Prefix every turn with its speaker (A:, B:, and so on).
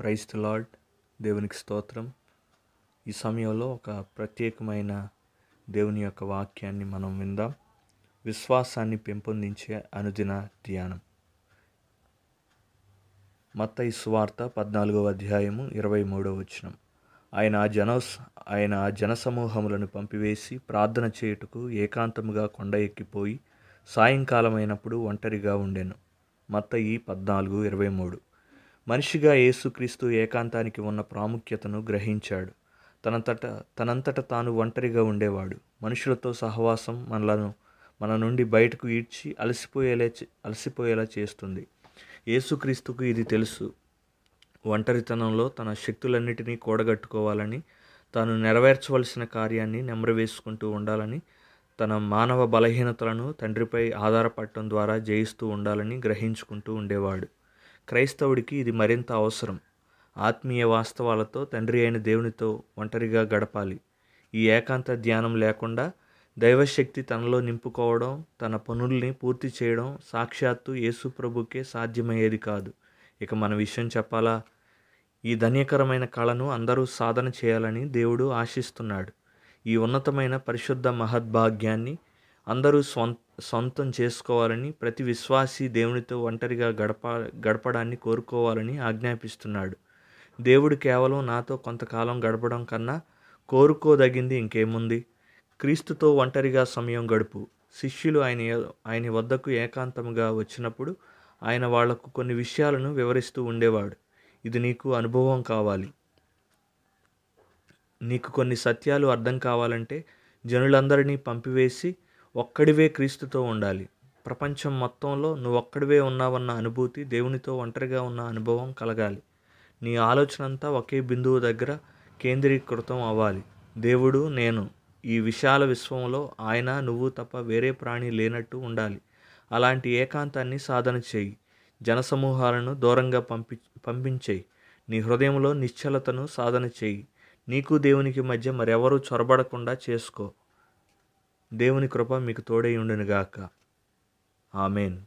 A: praise lord lord దేవునికి స్తోత్రం ఈ సమయంలో ఒక ప్రత్యేకమైన దేవుని యొక్క వాక్యాన్ని మనం విందాం విశ్వాసాన్ని పెంపొందించే అనుదిన ధ్యానం మత్తయి సువార్త పద్నాలుగవ అధ్యాయము ఇరవై మూడవ వచనం ఆయన ఆ జన ఆయన ఆ జనసమూహములను పంపివేసి ప్రార్థన చేయుటకు ఏకాంతముగా కొండ ఎక్కిపోయి సాయంకాలమైనప్పుడు ఒంటరిగా ఉండెను మత్తయి పద్నాలుగు ఇరవై మూడు మనిషిగా యేసుక్రీస్తు ఏకాంతానికి ఉన్న ప్రాముఖ్యతను గ్రహించాడు తనంతట తనంతట తాను ఒంటరిగా ఉండేవాడు మనుషులతో సహవాసం మనలను మన నుండి బయటకు ఈడ్చి అలసిపోయేలా అలసిపోయేలా చేస్తుంది యేసుక్రీస్తుకు ఇది తెలుసు ఒంటరితనంలో తన శక్తులన్నిటినీ కూడగట్టుకోవాలని తాను నెరవేర్చవలసిన కార్యాన్ని నెమరవేసుకుంటూ ఉండాలని తన మానవ బలహీనతలను తండ్రిపై ఆధారపడటం ద్వారా జయిస్తూ ఉండాలని గ్రహించుకుంటూ ఉండేవాడు క్రైస్తవుడికి ఇది మరింత అవసరం ఆత్మీయ వాస్తవాలతో తండ్రి అయిన దేవునితో ఒంటరిగా గడపాలి ఈ ఏకాంత ధ్యానం లేకుండా దైవశక్తి తనలో నింపుకోవడం తన పనుల్ని పూర్తి చేయడం సాక్షాత్తు ప్రభుకే సాధ్యమయ్యేది కాదు ఇక మన విషయం చెప్పాలా ఈ ధన్యకరమైన కళను అందరూ సాధన చేయాలని దేవుడు ఆశిస్తున్నాడు ఈ ఉన్నతమైన పరిశుద్ధ మహద్భాగ్యాన్ని అందరూ స్వంత సొంతం చేసుకోవాలని ప్రతి విశ్వాసి దేవునితో ఒంటరిగా గడప గడపడాన్ని కోరుకోవాలని ఆజ్ఞాపిస్తున్నాడు దేవుడు కేవలం నాతో కొంతకాలం గడపడం కన్నా కోరుకోదగింది ఇంకేముంది క్రీస్తుతో ఒంటరిగా సమయం గడుపు శిష్యులు ఆయన ఆయన వద్దకు ఏకాంతముగా వచ్చినప్పుడు ఆయన వాళ్లకు కొన్ని విషయాలను వివరిస్తూ ఉండేవాడు ఇది నీకు అనుభవం కావాలి నీకు కొన్ని సత్యాలు అర్థం కావాలంటే జనులందరినీ పంపివేసి ఒక్కడివే క్రీస్తుతో ఉండాలి ప్రపంచం మొత్తంలో నువ్వు ఒక్కడివే ఉన్నావన్న అనుభూతి దేవునితో ఒంటరిగా ఉన్న అనుభవం కలగాలి నీ ఆలోచన అంతా ఒకే బిందువు దగ్గర కేంద్రీకృతం అవ్వాలి దేవుడు నేను ఈ విశాల విశ్వంలో ఆయన నువ్వు తప్ప వేరే ప్రాణి లేనట్టు ఉండాలి అలాంటి ఏకాంతాన్ని సాధన చేయి జనసమూహాలను దూరంగా పంపి పంపించేయి నీ హృదయంలో నిశ్చలతను సాధన చేయి నీకు దేవునికి మధ్య మరెవరూ చొరబడకుండా చేసుకో దేవుని కృప మీకు తోడై ఉండునుగాక ఆమెన్